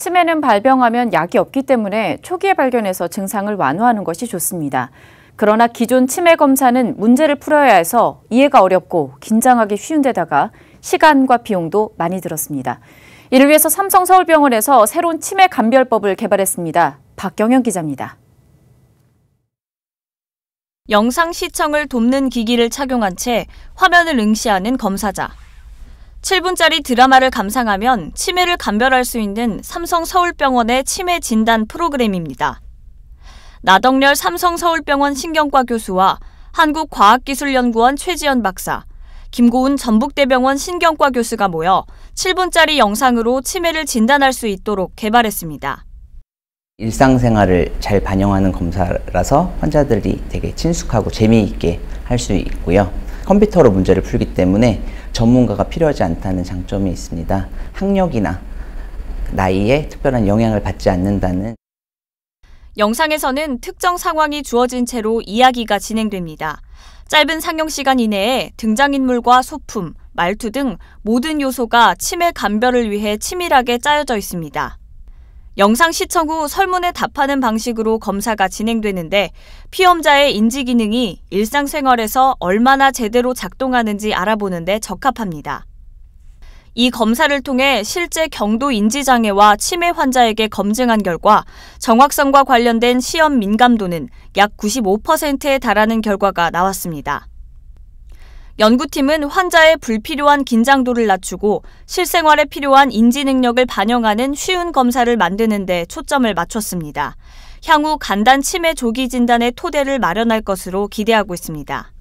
치매는 발병하면 약이 없기 때문에 초기에 발견해서 증상을 완화하는 것이 좋습니다. 그러나 기존 치매 검사는 문제를 풀어야 해서 이해가 어렵고 긴장하기 쉬운 데다가 시간과 비용도 많이 들었습니다. 이를 위해서 삼성서울병원에서 새로운 치매 감별법을 개발했습니다. 박경현 기자입니다. 영상 시청을 돕는 기기를 착용한 채 화면을 응시하는 검사자. 7분짜리 드라마를 감상하면 치매를 감별할 수 있는 삼성 서울병원의 치매 진단 프로그램입니다. 나덕렬 삼성 서울병원 신경과 교수와 한국과학기술연구원 최지연 박사, 김고은 전북대병원 신경과 교수가 모여 7분짜리 영상으로 치매를 진단할 수 있도록 개발했습니다. 일상생활을 잘 반영하는 검사라서 환자들이 되게 친숙하고 재미있게 할 수 있고요. 컴퓨터로 문제를 풀기 때문에 전문가가 필요하지 않다는 장점이 있습니다. 학력이나 나이에 특별한 영향을 받지 않는다는 영상에서는 특정 상황이 주어진 채로 이야기가 진행됩니다. 짧은 상영 시간 이내에 등장인물과 소품, 말투 등 모든 요소가 치매 감별을 위해 치밀하게 짜여져 있습니다. 영상 시청 후 설문에 답하는 방식으로 검사가 진행되는데 피험자의 인지 기능이 일상생활에서 얼마나 제대로 작동하는지 알아보는데 적합합니다. 이 검사를 통해 실제 경도 인지장애와 치매 환자에게 검증한 결과 정확성과 관련된 시험 민감도는 약 95%에 달하는 결과가 나왔습니다. 연구팀은 환자의 불필요한 긴장도를 낮추고 실생활에 필요한 인지 능력을 반영하는 쉬운 검사를 만드는 데 초점을 맞췄습니다. 향후 간단 치매 조기 진단의 토대를 마련할 것으로 기대하고 있습니다.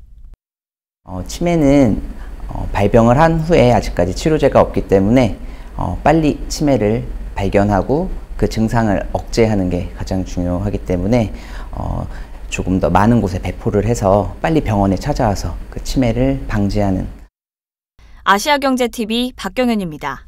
어, 치매는 어, 발병을 한 후에 아직까지 치료제가 없기 때문에 어, 빨리 치매를 발견하고 그 증상을 억제하는 게 가장 중요하기 때문에 어, 조금 더 많은 곳에 배포를 해서 빨리 병원에 찾아와서 그 치매를 방지하는 아시아경제TV 박경현입니다.